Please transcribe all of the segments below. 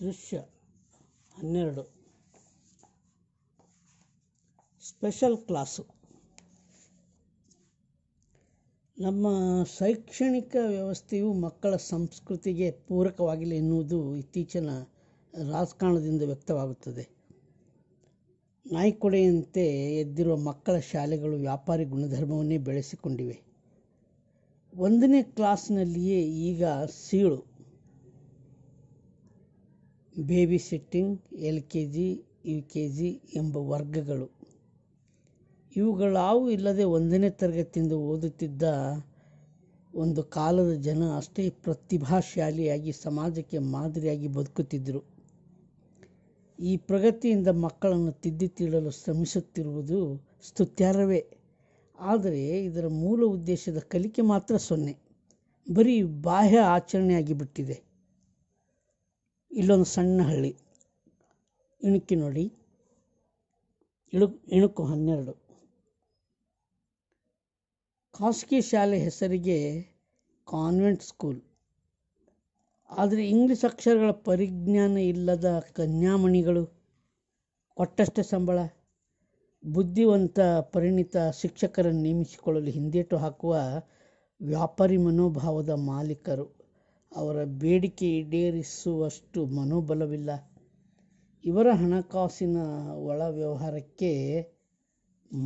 ದೃಶ್ಯ ಹನ್ನೆರಡು special class ನಮ್ಮ ಶೈಕ್ಷಣಿಕ ವ್ಯವಸ್ಥೆಯು ಮಕ್ಕಳ ಸಂಸ್ಕೃತಿಗೆ ಪೂರಕವಾಗಿಲ್ಲ ಎನ್ನುವುದು ಇತ್ತೀಚಿನ ರಾಜಕಾರಣದಿಂದ ವ್ಯಕ್ತವಾಗುತ್ತದೆ ನಾಯ್ಕೊಡೆಯಂತೆ ಎದ್ದಿರುವ ಮಕ್ಕಳ ಶಾಲೆಗಳು ವ್ಯಾಪಾರಿ ಗುಣಧರ್ಮವನ್ನೇ ಬೆಳೆಸಿಕೊಂಡಿವೆ ಒಂದನೇ ಕ್ಲಾಸ್ನಲ್ಲಿಯೇ ಈಗ ಸೀಳು babysitting L K G U K G ಎಂಬ ವರ್ಗಗಳು ಇವುಗಳಾವು ಇಲ್ಲದೆ ಒಂದನೇ ತರಗತಿಯಿಂದ ಓದುತ್ತಿದ್ದ ಒಂದು ಕಾಲದ ಜನ ಅಷ್ಟೇ ಪ್ರತಿಭಾಶಾಲಿಯಾಗಿ ಸಮಾಜಕ್ಕೆ ಮಾದರಿಯಾಗಿ ಬದುಕುತ್ತಿದ್ದರು ಈ ಪ್ರಗತಿಯಿಂದ ಮಕ್ಕಳನ್ನು ತಿದ್ದಿ ತೀಳಲು ಶ್ರಮಿಸುತ್ತಿರುವುದು ಸ್ತುತ್ಯಾರ್ಹವೇ ಆದರೆ ಇದರ ಮೂಲ ಉದ್ದೇಶದ ಕಲಿಕೆ ಮಾತ್ರ ಸೊನ್ನೆ ಬರೀ ಬಾಹ್ಯ ಆಚರಣೆಯಾಗಿ ಬಿಟ್ಟಿದೆ ಇಲ್ಲೊಂದು ಸಣ್ಣ ಹಳ್ಳಿ ನೋಡಿ ಇಳು ಇಣುಕು ಹನ್ನೆರಡು ಖಾಸಗಿ ಶಾಲೆ ಹೆಸರಿಗೆ ಕಾನ್ವೆಂಟ್ ಸ್ಕೂಲ್ ಆದರೆ ಇಂಗ್ಲೀಷ್ ಅಕ್ಷರಗಳ ಪರಿಜ್ಞಾನ ಇಲ್ಲದ ಕನ್ಯಾಮಣಿಗಳು ಕೊಟ್ಟಷ್ಟೇ ಸಂಬಳ ಬುದ್ಧಿವಂತ ಪರಿಣಿತ ಶಿಕ್ಷಕರನ್ನು ನೇಮಿಸಿಕೊಳ್ಳಲು ಹಿಂದೇಟು ಹಾಕುವ ವ್ಯಾಪಾರಿ ಮನೋಭಾವದ ಮಾಲೀಕರು ಅವರ ಬೇಡಿಕೆ ಈಡೇರಿಸುವಷ್ಟು ಮನೋಬಲವಿಲ್ಲ ಇವರ ಹಣಕಾಸಿನ ಒಳ ವ್ಯವಹಾರಕ್ಕೆ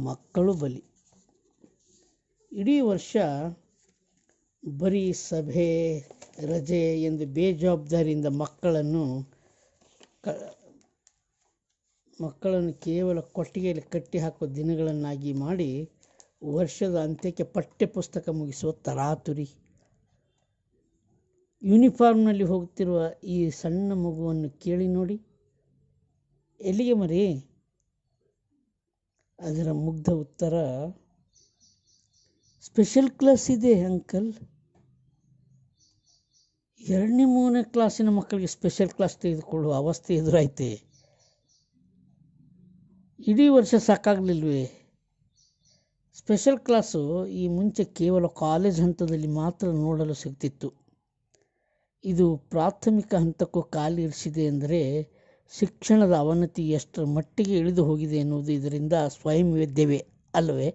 ಮಕ್ಕಳು ಬಲಿ ಇಡೀ ವರ್ಷ ಬರೀ ಸಭೆ ರಜೆ ಎಂದು ಬೇಜವಾಬ್ದಾರಿಯಿಂದ ಮಕ್ಕಳನ್ನು ಕ ಮಕ್ಕಳನ್ನು ಕೇವಲ ಕೊಟ್ಟಿಗೆಯಲ್ಲಿ ಕಟ್ಟಿ ಹಾಕುವ ದಿನಗಳನ್ನಾಗಿ ಮಾಡಿ ವರ್ಷದ ಅಂತ್ಯಕ್ಕೆ ಪಠ್ಯಪುಸ್ತಕ ಪುಸ್ತಕ ಮುಗಿಸುವ ತರಾತುರಿ ಯೂನಿಫಾರ್ಮ್ನಲ್ಲಿ ಹೋಗುತ್ತಿರುವ ಈ ಸಣ್ಣ ಮಗುವನ್ನು ಕೇಳಿ ನೋಡಿ ಎಲ್ಲಿಗೆ ಮರಿ ಅದರ ಮುಗ್ಧ ಉತ್ತರ ಸ್ಪೆಷಲ್ ಕ್ಲಾಸ್ ಇದೆ ಅಂಕಲ್ ಎರಡನೇ ಮೂರನೇ ಕ್ಲಾಸಿನ ಮಕ್ಕಳಿಗೆ ಸ್ಪೆಷಲ್ ಕ್ಲಾಸ್ ತೆಗೆದುಕೊಳ್ಳುವ ಅವಸ್ಥೆ ಎದುರಾಯ್ತೆ ಇಡೀ ವರ್ಷ ಸಾಕಾಗಲಿಲ್ವೇ ಸ್ಪೆಷಲ್ ಕ್ಲಾಸು ಈ ಮುಂಚೆ ಕೇವಲ ಕಾಲೇಜ್ ಹಂತದಲ್ಲಿ ಮಾತ್ರ ನೋಡಲು ಸಿಗ್ತಿತ್ತು ಇದು ಪ್ರಾಥಮಿಕ ಹಂತಕ್ಕೂ ಕಾಲಿರಿಸಿದೆ ಎಂದರೆ ಶಿಕ್ಷಣದ ಅವನತಿ ಎಷ್ಟರ ಮಟ್ಟಿಗೆ ಇಳಿದು ಹೋಗಿದೆ ಎನ್ನುವುದು ಇದರಿಂದ ವೇದ್ಯವೇ ಅಲ್ಲವೇ